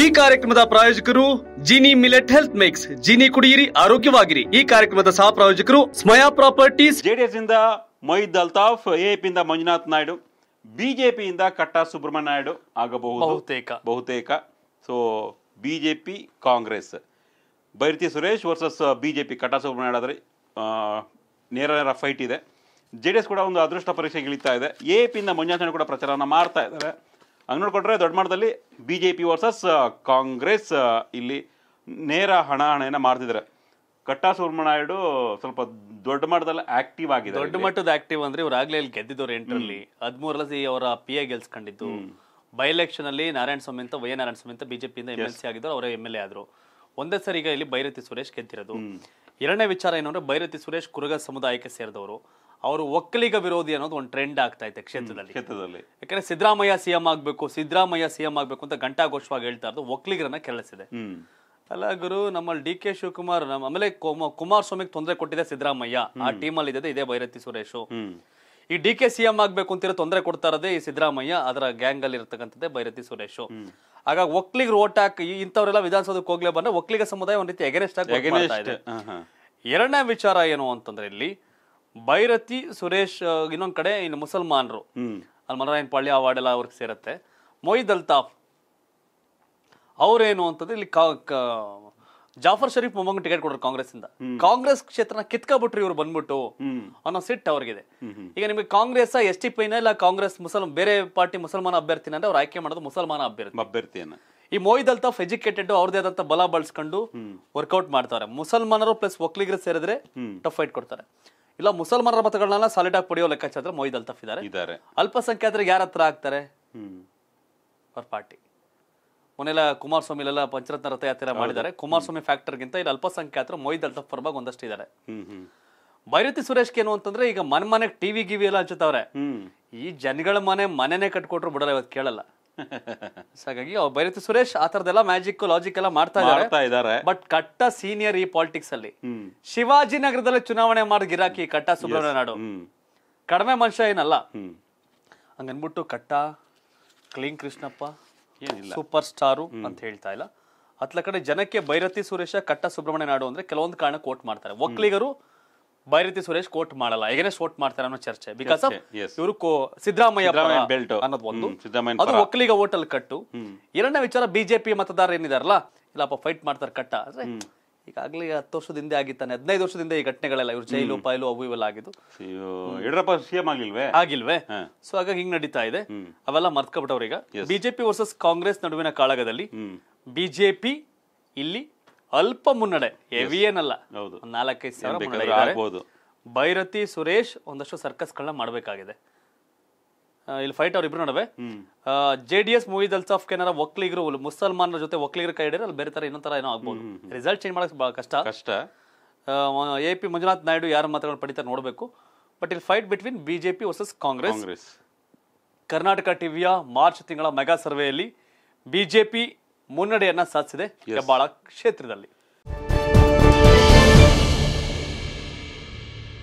ಈ ಕಾರ್ಯಕ್ರಮದ ಪ್ರಾಯೋಜಕರು Jini millet health mix Jini ಕುಡಿಯಿರಿ ಆರೋಗ್ಯವಾಗಿರಿ ಈ ಕಾರ್ಯಕ್ರಮದ ಸಹ ಪ್ರಾಯೋಜಕರು ಸ್ಮಯಾ ಪ್ರಾಪರ್ಟೀಸ್ ಜೆಡಿಎಸ್ ಇಂದ ಮೊಹಿದ್ ಅಲ್ತಾಫ್ ಇಂದ ಮಂಜುನಾಥ್ ನಾಯ್ಡು ಬಿಜೆಪಿಯಿಂದ ಕಟ್ಟ ಸುಬ್ರಹ್ಮಣ್ಯ ನಾಯ್ಡು ಆಗಬಹುದು ಬಹುತೇಕ ಬಹುತೇಕ so BJP Congress Byrathi Suresh versus BJP Katta Subramanya ಆದರೆ ನೇರ ನೇರ ಫೈಟ್ ಇದೆ ಜೆ ಡಿ ಎಸ್ ಕೂಡ ಒಂದು ಅದೃಷ್ಟ ಪರೀಕ್ಷೆಗೆ ಇಳಿತಾ ಇದೆ ಎ ಇಂದ ಮಂಜುನಾಥ್ ನಾಯ್ಡು ಕೂಡ ಪ್ರಚಾರವನ್ನು ಮಾಡ್ತಾ ಇದ್ದಾರೆ ಹಂಗೆ ನೋಡಿಕೊಂಡ್ರೆ ದೊಡ್ಡ ಮಟ್ಟದಲ್ಲಿ B J P versus Congress ಇಲ್ಲಿ ನೇರ ಹಣಾಹಣೆಯನ್ನು ಮಾಡ್ತಿದ್ದಾರೆ ಕಟ್ಟಾ ಸುಬ್ರಹ್ಮಣ್ಯನಾಯ್ಡು ಸ್ವಲ್ಪ ದೊಡ್ಡ ಮಟ್ಟದಲ್ಲಿ ಆಕ್ಟಿವ್ ಆಗಿದೆ ದೊಡ್ಡ ಮಟ್ಟದ ಆಕ್ಟಿವ್ ಅಂದ್ರೆ ಇವ್ರು ಆಗ್ಲೇ ಇಲ್ಲಿ ಗೆದ್ದಿದ್ದವ್ರು ಎಂಟರಲ್ಲಿ ಹದಿಮೂರಲ್ಲಿ ಅವರ ಪಿ ಎ ಗೆಲ್ಸ್ಕೊಂಡಿದ್ದು ಬೈ ಎಲೆಕ್ಷನ್ ಅಲ್ಲಿ ನಾರಾಯಣ ಸ್ವಾಮಿ ಅಂತ ವೈ ನಾರಾಯಣ ಸ್ವಾಮಿ ಅಂತ ಬಿಜೆಪಿಯಿಂದ ಎಂ ಎಲ್ ಸಿ ಆಗಿದ್ರು ಅವರ ಎಂ ಎಲ್ ಎ ಆದ್ರು ಒಂದೇ ಸರಿ ಈಗ ಇಲ್ಲಿ ಬೈರತಿ ಸುರೇಶ್ ಗೆದ್ದಿರೋದು ಎರಡನೇ ವಿಚಾರ ಏನು ಅಂದ್ರೆ ಬೈರತಿ ಸುರೇಶ್ ಕುರುಗ ಸಮುದಾಯಕ್ಕೆ ಸೇರಿದವರು ಅವರು ಒಕ್ಕಲಿಗ ವಿರೋಧಿ ಅನ್ನೋದು ಒಂದು ಟ್ರೆಂಡ್ ಆಗ್ತಾ ಇದೆ ಕ್ಷೇತ್ರದಲ್ಲಿ ಕ್ಷೇತ್ರದಲ್ಲಿ ಯಾಕಂದ್ರೆ ಸಿದ್ದರಾಮಯ್ಯ ಸಿಎಂ ಆಗ್ಬೇಕು ಸಿದ್ದರಾಮಯ್ಯ ಸಿಎಂ ಆಗ್ಬೇಕು ಅಂತ ಘೋಷವಾಗಿ ಹೇಳ್ತಾ ಇರೋದು ಒಕ್ಕಲಿಗರನ್ನ ಕೆಲಸಿದೆ ಅಲ್ಲ ಗುರು ನಮ್ಮಲ್ಲಿ ಡಿ ಕೆ ಶಿವಕುಮಾರ್ ನಮ್ಮ ಆಮೇಲೆ ಸ್ವಾಮಿಗೆ ತೊಂದರೆ ಕೊಟ್ಟಿದೆ ಸಿದ್ದರಾಮಯ್ಯ ಆ ಅಲ್ಲಿ ಇದೆ ಇದೇ ಭೈರತಿ ಸುರೇಶು ಈ ಡಿ ಕೆ ಸಿಎಂ ಆಗ್ಬೇಕು ಅಂತಿರೋ ತೊಂದರೆ ಕೊಡ್ತಾ ಇರೋದೇ ಈ ಸಿದ್ದರಾಮಯ್ಯ ಅದರ ಗ್ಯಾಂಗ್ ಅಲ್ಲಿ ಇರತಕ್ಕಂಥದ್ದೇ ಭೈರತಿ ಸುರೇಶ್ ಹಾಗಾಗಿ ಒಕ್ಲಿಗ್ ಓಟ್ ಹಾಕಿ ಇಂಥವರೆಲ್ಲ ವಿಧಾನಸೌಧಕ್ಕೆ ಹೋಗ್ಲೇ ಬಂದ್ರೆ ಒಕ್ಲಿಗ ಸಮುದಾಯ ಒಂದ್ ರೀತಿ ಎಗರೆಸ್ಟ್ ಆಗಿ ಎರಡನೇ ವಿಚಾರ ಏನು ಅಂತಂದ್ರೆ ಇಲ್ಲಿ ಭೈರತಿ ಸುರೇಶ್ ಇನ್ನೊಂದು ಕಡೆ ಇನ್ನು ಮುಸಲ್ಮಾನರು ಅಲ್ಲಿ ಪಾಳ್ಯ ಅವಾರ್ಡ್ ಎಲ್ಲ ಅವ್ರಿಗೆ ಸೇರುತ್ತೆ ಮೊಯ್ದ್ ಅಲ್ತಾಫ್ ಅವರೇನು ಅಂತಂದ್ರೆ ಇಲ್ಲಿ ಜಾಫರ್ ಶರೀಫ್ ಮೊಮ್ಮಗ ಟಿಕೆಟ್ ಕೊಡ್ರು ಕಾಂಗ್ರೆಸ್ ಇಂದ ಕಾಂಗ್ರೆಸ್ ಕ್ಷೇತ್ರನ ಕಿತ್ಕೊಬಿಟ್ರಿ ಇವ್ರು ಬಂದ್ಬಿಟ್ಟು ಅನ್ನೋ ಸಿಟ್ ಅವ್ರಿಗಿದೆ ಈಗ ನಿಮಗೆ ಕಾಂಗ್ರೆಸ್ ಎಸ್ ಟಿ ಪೈನ ಇಲ್ಲ ಕಾಂಗ್ರೆಸ್ ಮುಸಲ್ ಬೇರೆ ಪಾರ್ಟಿ ಮುಸಲ್ಮಾನ ಅಭ್ಯರ್ಥಿನ ಅಂದ್ರೆ ಅವ್ರು ಆಯ್ಕೆ ಮಾಡೋದು ಮುಸಲ್ಮಾನ ಅಭ್ಯರ್ಥಿ ಅಭ್ಯರ್ಥಿಯನ್ನ ಈ ಮೊಯ್ದ್ ಅಲ್ತಾಫ್ ಎಜುಕೇಟೆಡ್ ಅವ್ರದೇ ಆದಂತ ಬಲ ಬಳಸ್ಕೊಂಡು ವರ್ಕೌಟ್ ಮಾಡ್ತಾರೆ ಮುಸಲ್ಮಾನರು ಪ್ಲಸ್ ಒಕ್ಲಿಗರು ಸೇರಿದ್ರೆ ಟಫ್ ಫೈಟ್ ಕೊಡ್ತಾರೆ ಇಲ್ಲ ಮುಸಲ್ಮಾನರ ಮತಗಳನ್ನ ಸಾಲಿಡ್ ಆಗಿ ಪಡೆಯೋ ಲೆಕ್ಕಾಚಾರ ಮೊಯ್ದ್ ತಪ್ಪಿದ್ದಾರೆ ಇದಾರೆ ಇದ್ದಾರೆ ಅಲ್ಪಸಂಖ್ಯಾತರಿಗೆ ಯಾರ ಹತ್ರ ಆಗ್ತಾರೆ ಅವ್ರ ಪಾರ್ಟಿ ಮೊನ್ನೆಲ್ಲ ಎಲ್ಲ ಪಂಚರತ್ನ ರಥಯಾತ್ರೆ ಮಾಡಿದ್ದಾರೆ ಕುಮಾರಸ್ವಾಮಿ ಗಿಂತ ಇಲ್ಲಿ ಅಲ್ಪಸಂಖ್ಯಾತರು ಮೊಯ್ದಲ್ ತಪ್ಪ ಪರವಾಗಿ ಒಂದಷ್ಟು ಇದ್ದಾರೆ ಭೈರತಿ ಸುರೇಶ್ಗೆ ಏನು ಅಂತಂದ್ರೆ ಈಗ ಮನ್ ಮನೆಗೆ ಟಿವಿ ಗಿವಿ ಎಲ್ಲ ಹಚ್ಚುತ್ತವ್ರೆ ಈ ಜನಗಳ ಮನೆ ಮನೆನೆ ಕಟ್ಕೊಟ್ರು ಬಿಡಲ್ಲ ಇವತ್ತು ಕೇಳಲ್ಲ ಹಾಗಾಗಿ ಬೈರತಿ ಸುರೇಶ್ ಆ ತರದೆಲ್ಲ ಮ್ಯಾಜಿಕ್ ಲಾಜಿಕ್ ಎಲ್ಲ ಮಾಡ್ತಾ ಇದ್ದಾರೆ ಬಟ್ ಕಟ್ಟ ಸೀನಿಯರ್ ಈ ಪಾಲಿಟಿಕ್ಸ್ ಅಲ್ಲಿ ಶಿವಾಜಿನಗರದಲ್ಲಿ ಚುನಾವಣೆ ಮಾಡಿದ ಗಿರಾಕಿ ಕಟ್ಟ ಸುಬ್ರಹ್ಮಣ್ಯ ನಾಡು ಕಡಿಮೆ ಮನುಷ್ಯ ಏನಲ್ಲ ಹಂಗನ್ಬಿಟ್ಟು ಕಟ್ಟ ಕ್ಲೀನ್ ಕೃಷ್ಣಪ್ಪ ಸೂಪರ್ ಸ್ಟಾರು ಅಂತ ಹೇಳ್ತಾ ಇಲ್ಲ ಅತ್ಲ ಕಡೆ ಜನಕ್ಕೆ ಬೈರತಿ ಸುರೇಶ ಕಟ್ಟ ಸುಬ್ರಹ್ಮಣ್ಯ ನಾಡು ಅಂದ್ರೆ ಕೆಲವೊಂದು ಕಾರಣಕ್ಕೆ ವೋಟ್ ಮಾಡ್ತಾರೆ ಒಕ್ಕಲಿಗರು ಬೈರತಿ ಸುರೇಶ್ ಕೋಟ್ ಮಾಡಲ್ಲ ಹೇಗೆ ಸೋಟ್ ಮಾಡ್ತಾರೆ ಅನ್ನೋ ಚರ್ಚೆ ಬಿಕಾಸ್ ಆಫ್ ಇವರು ಸಿದ್ದರಾಮಯ್ಯ ಬೆಲ್ಟ್ ಅನ್ನೋದು ಒಂದು ಅದು ಒಕ್ಕಲಿಗ ಹೋಟೆಲ್ ಕಟ್ಟು ಎರಡನೇ ವಿಚಾರ ಬಿಜೆಪಿ ಮತದಾರ ಏನಿದಾರಲ್ಲ ಇಲ್ಲಪ್ಪ ಫೈಟ್ ಮಾಡ್ತಾರೆ ಕಟ್ಟ ಅಂದ್ರೆ ಈಗಾಗಲೇ ಹತ್ತು ವರ್ಷದಿಂದ ಆಗಿತ್ತಾನೆ ಹದಿನೈದು ವರ್ಷದಿಂದ ಈ ಘಟನೆಗಳೆಲ್ಲ ಇವರು ಜೈಲು ಪೈಲು ಅವು ಇವೆಲ್ಲ ಆಗಿದ್ದು ಯಡಿಯೂರಪ್ಪ ಸಿಎಂ ಆಗಿಲ್ವೇ ಆಗಿಲ್ವೇ ಸೊ ಹಾಗಾಗಿ ಹಿಂಗ್ ನಡೀತಾ ಇದೆ ಅವೆಲ್ಲ ಮರ್ತ್ಕೊಬಿಟ್ಟವ್ರೀಗ ಬಿಜೆಪಿ ವರ್ಸಸ್ ಕಾಂಗ್ರೆಸ್ ನಡುವಿನ ಕಾಳಗದಲ್ಲಿ ಬಿಜೆಪಿ ಇಲ್ಲಿ ಅಲ್ಪ ಮುನ್ನಡೆ ಹೆವಿ ಏನಲ್ಲ ನಾಲ್ಕೈದು ಸಾವಿರ ಭೈರತಿ ಸುರೇಶ್ ಒಂದಷ್ಟು ಸರ್ಕಸ್ ಗಳನ್ನ ಮಾಡಬೇಕಾಗಿದೆ ಇಲ್ಲಿ ಫೈಟ್ ಇಬ್ರು ನಡುವೆ ಜೆ ಡಿ ಎಸ್ ಮೂವಿ ದಲ್ಸ್ ಆಫ್ ಕೆನರ ಒಕ್ಲಿಗರು ಮುಸಲ್ಮಾನರ ಜೊತೆ ಒಕ್ಲಿಗರು ಕೈ ಹಿಡಿದ್ರೆ ಅಲ್ಲಿ ಬೇರೆ ತರ ಇನ್ನೊಂದು ತರ ಏನೋ ಆಗ್ಬಹುದು ರಿಸಲ್ಟ್ ಚೇಂಜ್ ಮಾಡೋಕೆ ಬಹಳ ಕಷ್ಟ ಕಷ್ಟ ಎ ಪಿ ಮಂಜುನಾಥ್ ನಾಯ್ಡು ಯಾರ ಮಾತ್ರ ಪಡಿತಾರೆ ನೋಡಬೇಕು ಬಟ್ ಇಲ್ಲಿ fight between BJP versus Congress Karnataka ಟಿವಿಯ ಮಾರ್ಚ್ ತಿಂಗಳ ಮೆಗಾ ಸರ್ವೆಯಲ್ಲಿ ಬಿಜೆಪಿ ಮುನ್ನಡೆಯನ್ನ ಸಾಧಿಸಿದೆ ಹೆಬ್ಬಾಳ ಕ್ಷೇತ್ರದಲ್ಲಿ